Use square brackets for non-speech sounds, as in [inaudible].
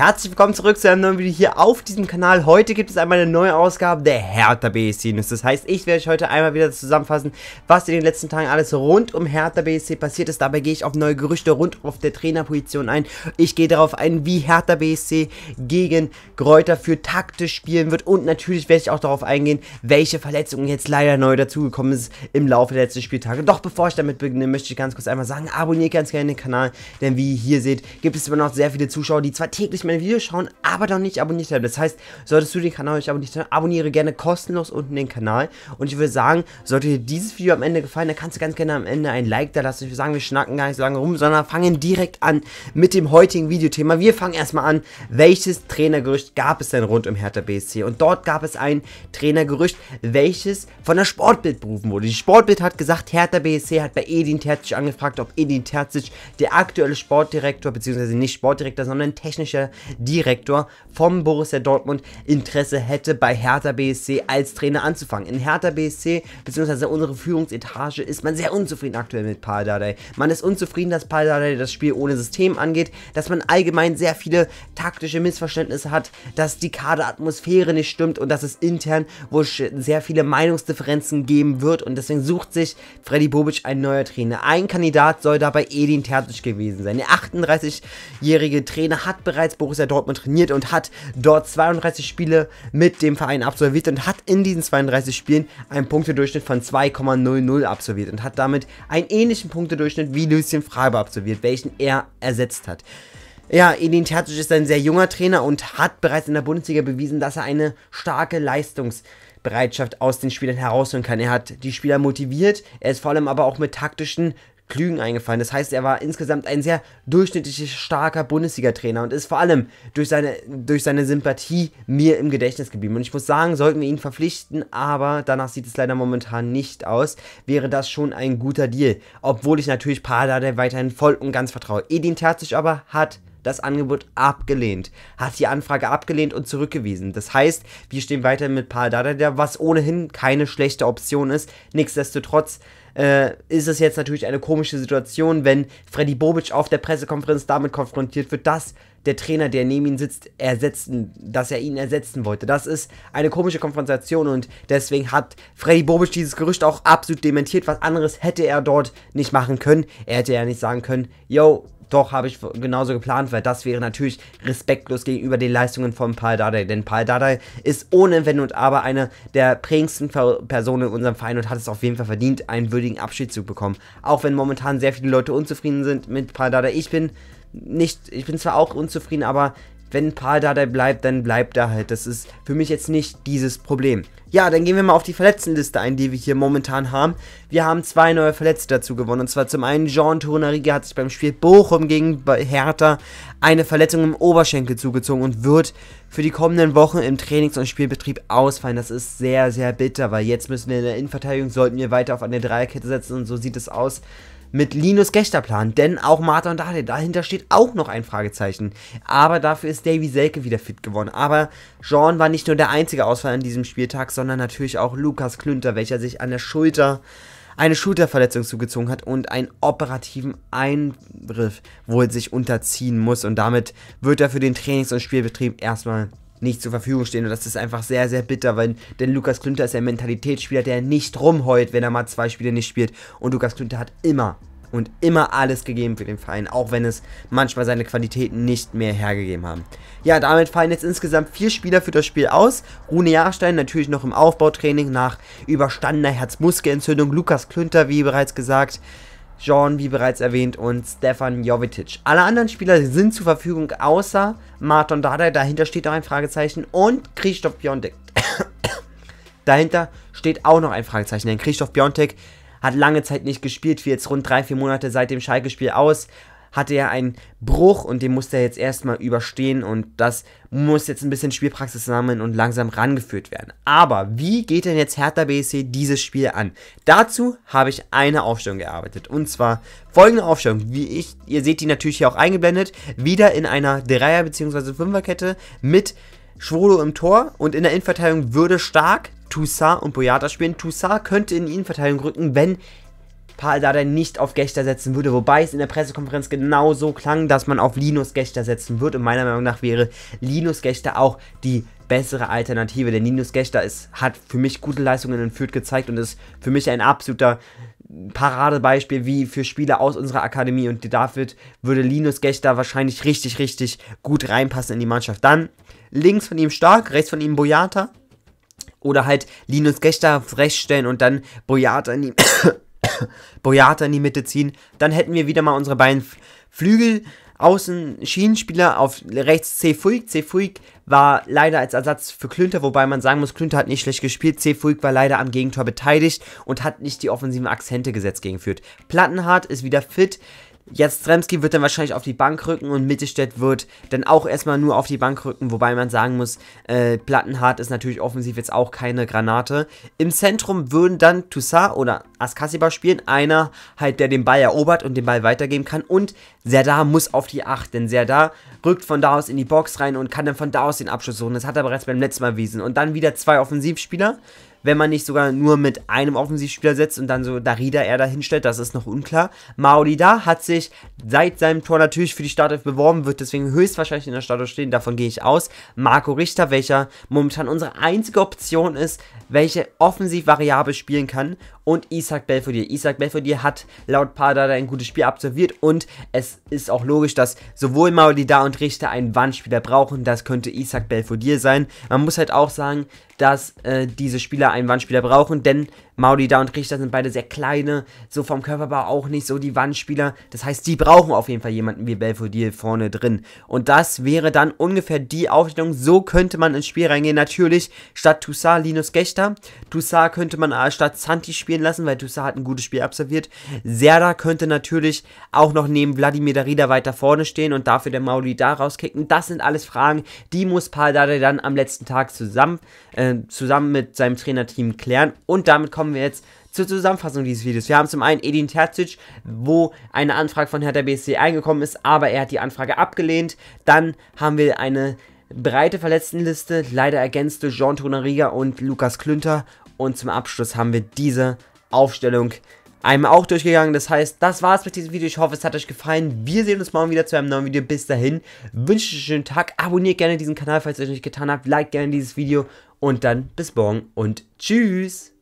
Herzlich willkommen zurück zu einem neuen Video hier auf diesem Kanal. Heute gibt es einmal eine neue Ausgabe der Hertha BSC News. Das heißt, ich werde euch heute einmal wieder zusammenfassen, was in den letzten Tagen alles rund um Hertha BSC passiert ist. Dabei gehe ich auf neue Gerüchte rund auf der Trainerposition ein. Ich gehe darauf ein, wie Hertha BSC gegen Gräuter für taktisch spielen wird. Und natürlich werde ich auch darauf eingehen, welche Verletzungen jetzt leider neu dazugekommen ist im Laufe der letzten Spieltage. Doch bevor ich damit beginne, möchte ich ganz kurz einmal sagen, abonniert ganz gerne den Kanal. Denn wie ihr hier seht, gibt es immer noch sehr viele Zuschauer, die zwar täglich mit meine Videos schauen, aber noch nicht abonniert haben. Das heißt, solltest du den Kanal nicht abonniert haben, abonniere gerne kostenlos unten den Kanal. Und ich würde sagen, sollte dir dieses Video am Ende gefallen, dann kannst du ganz gerne am Ende ein Like da lassen. Ich würde sagen, wir schnacken gar nicht so lange rum, sondern fangen direkt an mit dem heutigen Videothema. Wir fangen erstmal an, welches Trainergerücht gab es denn rund um Hertha BSC? Und dort gab es ein Trainergerücht, welches von der Sportbild berufen wurde. Die Sportbild hat gesagt, Hertha BSC hat bei Edin Terzic angefragt, ob Edin Terzic, der aktuelle Sportdirektor, beziehungsweise nicht Sportdirektor, sondern technischer Direktor vom Borussia Dortmund Interesse hätte, bei Hertha BSC als Trainer anzufangen. In Hertha BSC, beziehungsweise unsere Führungsetage, ist man sehr unzufrieden aktuell mit Paul Dardai. Man ist unzufrieden, dass Paul Dardai das Spiel ohne System angeht, dass man allgemein sehr viele taktische Missverständnisse hat, dass die Kaderatmosphäre nicht stimmt und dass es intern wohl sehr viele Meinungsdifferenzen geben wird und deswegen sucht sich Freddy Bobic ein neuer Trainer. Ein Kandidat soll dabei Edin Terzic gewesen sein. Der 38-jährige Trainer hat bereits Borussia Dortmund trainiert und hat dort 32 Spiele mit dem Verein absolviert und hat in diesen 32 Spielen einen Punktedurchschnitt von 2,00 absolviert und hat damit einen ähnlichen Punktedurchschnitt wie Lucien Freiber absolviert, welchen er ersetzt hat. Ja, Edin Terzic ist ein sehr junger Trainer und hat bereits in der Bundesliga bewiesen, dass er eine starke Leistungsbereitschaft aus den Spielern herausholen kann. Er hat die Spieler motiviert, er ist vor allem aber auch mit taktischen Klügen eingefallen. Das heißt, er war insgesamt ein sehr durchschnittlich starker Bundesliga-Trainer und ist vor allem durch seine, durch seine Sympathie mir im Gedächtnis geblieben. Und ich muss sagen, sollten wir ihn verpflichten, aber danach sieht es leider momentan nicht aus, wäre das schon ein guter Deal. Obwohl ich natürlich Pardade weiterhin voll und ganz vertraue. Edin Terzic aber hat das Angebot abgelehnt, hat die Anfrage abgelehnt und zurückgewiesen. Das heißt, wir stehen weiterhin mit Paul Dada, was ohnehin keine schlechte Option ist. Nichtsdestotrotz äh, ist es jetzt natürlich eine komische Situation, wenn Freddy Bobic auf der Pressekonferenz damit konfrontiert wird, dass der Trainer, der neben ihm sitzt, ersetzen, dass er ihn ersetzen wollte. Das ist eine komische Konfrontation und deswegen hat Freddy Bobic dieses Gerücht auch absolut dementiert. Was anderes hätte er dort nicht machen können. Er hätte ja nicht sagen können, yo, doch, habe ich genauso geplant, weil das wäre natürlich respektlos gegenüber den Leistungen von Paul Dardai. Denn Paul Dardai ist ohne Wenn und Aber eine der prägendsten Personen in unserem Verein und hat es auf jeden Fall verdient, einen würdigen Abschied zu bekommen. Auch wenn momentan sehr viele Leute unzufrieden sind mit Paul Dardai. Ich bin nicht, ich bin zwar auch unzufrieden, aber wenn Paul da bleibt, dann bleibt er halt. Das ist für mich jetzt nicht dieses Problem. Ja, dann gehen wir mal auf die Verletztenliste ein, die wir hier momentan haben. Wir haben zwei neue Verletzte dazu gewonnen. Und zwar zum einen Jean Torunariga hat sich beim Spiel Bochum gegen Hertha eine Verletzung im Oberschenkel zugezogen und wird für die kommenden Wochen im Trainings- und Spielbetrieb ausfallen. Das ist sehr, sehr bitter, weil jetzt müssen wir in der Innenverteidigung, sollten wir weiter auf eine Dreierkette setzen und so sieht es aus, mit Linus Gächterplan, denn auch Martha und Dade, dahinter steht auch noch ein Fragezeichen. Aber dafür ist Davy Selke wieder fit geworden. Aber Jean war nicht nur der einzige Ausfall an diesem Spieltag, sondern natürlich auch Lukas Klünter, welcher sich an der Schulter eine Schulterverletzung zugezogen hat und einen operativen Eingriff wohl sich unterziehen muss und damit wird er für den Trainings- und Spielbetrieb erstmal nicht zur Verfügung stehen. Und das ist einfach sehr, sehr bitter, weil denn Lukas Klünter ist ein Mentalitätsspieler, der nicht rumheult, wenn er mal zwei Spiele nicht spielt. Und Lukas Klünter hat immer und immer alles gegeben für den Verein, auch wenn es manchmal seine Qualitäten nicht mehr hergegeben haben. Ja, damit fallen jetzt insgesamt vier Spieler für das Spiel aus. Rune Jahrstein natürlich noch im Aufbautraining nach überstandener Herzmuskelentzündung. Lukas Klünter, wie bereits gesagt, John, wie bereits erwähnt, und Stefan Jovetic. Alle anderen Spieler sind zur Verfügung, außer Martin Dada, dahinter steht noch ein Fragezeichen, und Christoph Biontek. [coughs] dahinter steht auch noch ein Fragezeichen, denn Christoph Biontek hat lange Zeit nicht gespielt, wie jetzt rund 3-4 Monate seit dem Schalke-Spiel aus, hatte er einen Bruch und den musste er jetzt erstmal überstehen und das muss jetzt ein bisschen Spielpraxis sammeln und langsam rangeführt werden. Aber wie geht denn jetzt Hertha BSC dieses Spiel an? Dazu habe ich eine Aufstellung gearbeitet und zwar folgende Aufstellung, wie ich, ihr seht die natürlich hier auch eingeblendet, wieder in einer Dreier- bzw. Fünferkette mit Schwolo im Tor und in der Innenverteidigung würde stark Toussaint und Boyata spielen. Toussaint könnte in die Innenverteidigung rücken, wenn Paldada nicht auf Gächter setzen würde, wobei es in der Pressekonferenz genau so klang, dass man auf Linus Gächter setzen würde. und meiner Meinung nach wäre Linus Gächter auch die bessere Alternative, denn Linus Gächter ist, hat für mich gute Leistungen in Fürth gezeigt und ist für mich ein absoluter Paradebeispiel wie für Spieler aus unserer Akademie und David würde Linus Gächter wahrscheinlich richtig, richtig gut reinpassen in die Mannschaft. Dann links von ihm Stark, rechts von ihm Boyata oder halt Linus Gächter rechts stellen und dann Boyata in die [laughs] Boyata in die Mitte ziehen. Dann hätten wir wieder mal unsere beiden Flügel. Außen-Schienenspieler auf rechts Cefuig. Cefuig war leider als Ersatz für Klünter, wobei man sagen muss, Klünter hat nicht schlecht gespielt. Cefuig war leider am Gegentor beteiligt und hat nicht die offensiven Akzente gesetzt gegen Fürth. Plattenhardt ist wieder fit. Jetzt Jastremski wird dann wahrscheinlich auf die Bank rücken und Mittelstädt wird dann auch erstmal nur auf die Bank rücken, wobei man sagen muss, äh, Plattenhardt ist natürlich offensiv jetzt auch keine Granate. Im Zentrum würden dann Toussaint oder Askasiba spielen, einer halt, der den Ball erobert und den Ball weitergeben kann und Serdar muss auf die 8, denn Serdar rückt von da aus in die Box rein und kann dann von da aus den Abschluss suchen. Das hat er bereits beim letzten Mal wiesen. Und dann wieder zwei Offensivspieler, wenn man nicht sogar nur mit einem Offensivspieler setzt und dann so Darida eher dahinstellt, das ist noch unklar. da hat sich seit seinem Tor natürlich für die Startelf beworben, wird deswegen höchstwahrscheinlich in der Startelf stehen, davon gehe ich aus. Marco Richter, welcher momentan unsere einzige Option ist, welche offensiv variabel spielen kann und Isaac Belfodil. Isaac Belfodil hat laut Pardada ein gutes Spiel absolviert und es ist auch logisch, dass sowohl Maulida und Richter einen Wandspieler brauchen. Das könnte Isaac Belfodil sein. Man muss halt auch sagen, dass äh, diese Spieler einen Wandspieler brauchen, denn da und Richter sind beide sehr kleine, so vom Körperbau auch nicht so die Wandspieler. Das heißt, die brauchen auf jeden Fall jemanden wie Belfodil vorne drin. Und das wäre dann ungefähr die Aufstellung. So könnte man ins Spiel reingehen. Natürlich statt Toussaint Linus Gechter. Toussaint könnte man äh, statt Santi spielen lassen, weil Toussaint hat ein gutes Spiel absolviert. Serda könnte natürlich auch noch neben Vladimir Darida weiter vorne stehen und dafür der da rauskicken. Das sind alles Fragen, die muss Paul Dade dann am letzten Tag zusammen, äh, zusammen mit seinem Trainerteam klären. Und damit kommen kommen wir jetzt zur Zusammenfassung dieses Videos. Wir haben zum einen Edin Terzic, wo eine Anfrage von Hertha BSC eingekommen ist, aber er hat die Anfrage abgelehnt. Dann haben wir eine breite Verletztenliste, leider ergänzt durch Jean Tonariga und Lukas Klünter. Und zum Abschluss haben wir diese Aufstellung einmal auch durchgegangen. Das heißt, das war's mit diesem Video. Ich hoffe, es hat euch gefallen. Wir sehen uns morgen wieder zu einem neuen Video. Bis dahin, wünsche ich euch einen schönen Tag. Abonniert gerne diesen Kanal, falls ihr es noch nicht getan habt. Like gerne dieses Video. Und dann bis morgen und tschüss.